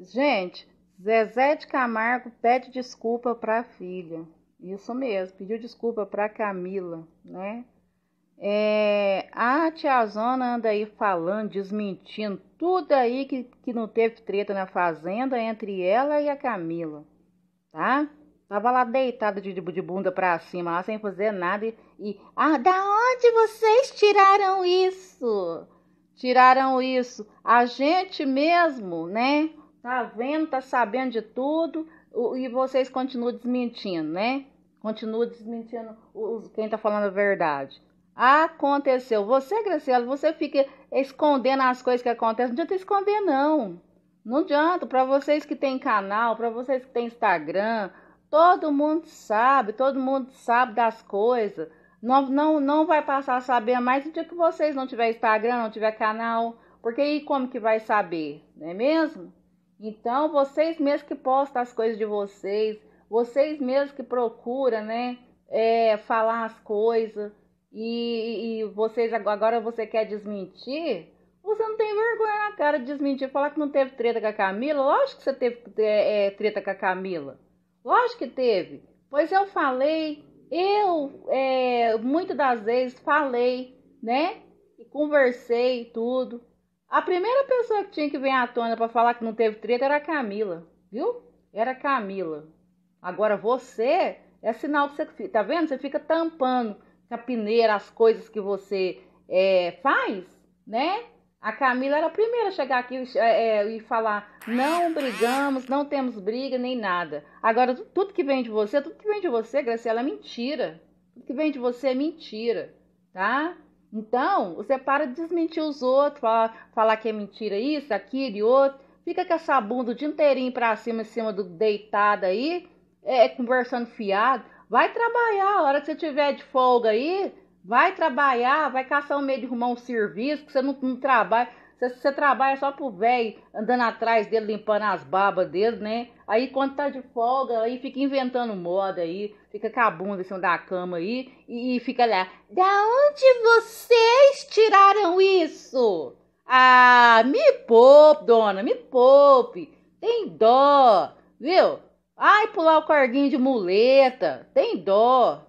Gente, Zezé de Camargo pede desculpa para a filha. Isso mesmo, pediu desculpa para Camila, né? É, a tiazona anda aí falando, desmentindo tudo aí que, que não teve treta na fazenda entre ela e a Camila, tá? Tava lá deitada de, de bunda pra cima, lá sem fazer nada e, e... Ah, da onde vocês tiraram isso? Tiraram isso? A gente mesmo, né? tá vendo, tá sabendo de tudo e vocês continuam desmentindo, né? Continua desmentindo os, quem tá falando a verdade. Aconteceu. Você, Graciela, você fica escondendo as coisas que acontecem. Não adianta esconder, não. Não adianta. Para vocês que têm canal, para vocês que têm Instagram, todo mundo sabe, todo mundo sabe das coisas. Não, não, não vai passar a saber mais no dia que vocês não tiver Instagram, não tiver canal. Porque aí como que vai saber? Não é mesmo? Então, vocês mesmos que postam as coisas de vocês, vocês mesmos que procuram, né? É, falar as coisas e, e vocês agora você quer desmentir, você não tem vergonha na cara de desmentir, falar que não teve treta com a Camila. Lógico que você teve é, é treta com a Camila. Lógico que teve. Pois eu falei, eu é, muitas das vezes falei, né? E conversei tudo. A primeira pessoa que tinha que vir à tona para falar que não teve treta era a Camila, viu? Era a Camila. Agora você é sinal que você tá vendo? Você fica tampando a peneira as coisas que você é, faz, né? A Camila era a primeira a chegar aqui é, é e falar: não brigamos, não temos briga nem nada. Agora, tudo que vem de você, tudo que vem de você, Graciela, é mentira. Tudo que vem de você é mentira, tá? Então, você para de desmentir os outros, falar, falar que é mentira isso, aquilo e outro. Fica com essa bunda o dia inteirinho pra cima, em cima do deitado aí, é, conversando fiado. Vai trabalhar, a hora que você tiver de folga aí, vai trabalhar, vai caçar um meio de arrumar um serviço, que você não, não trabalha. Você, você trabalha só pro velho, andando atrás dele, limpando as babas dele, né? Aí quando tá de folga, aí fica inventando moda aí, fica com a bunda em cima da cama aí e, e fica lá. Da onde vocês tiraram isso? Ah, me poupe, dona, me poupe. Tem dó, viu? Ai, pular o carguinho de muleta, tem dó.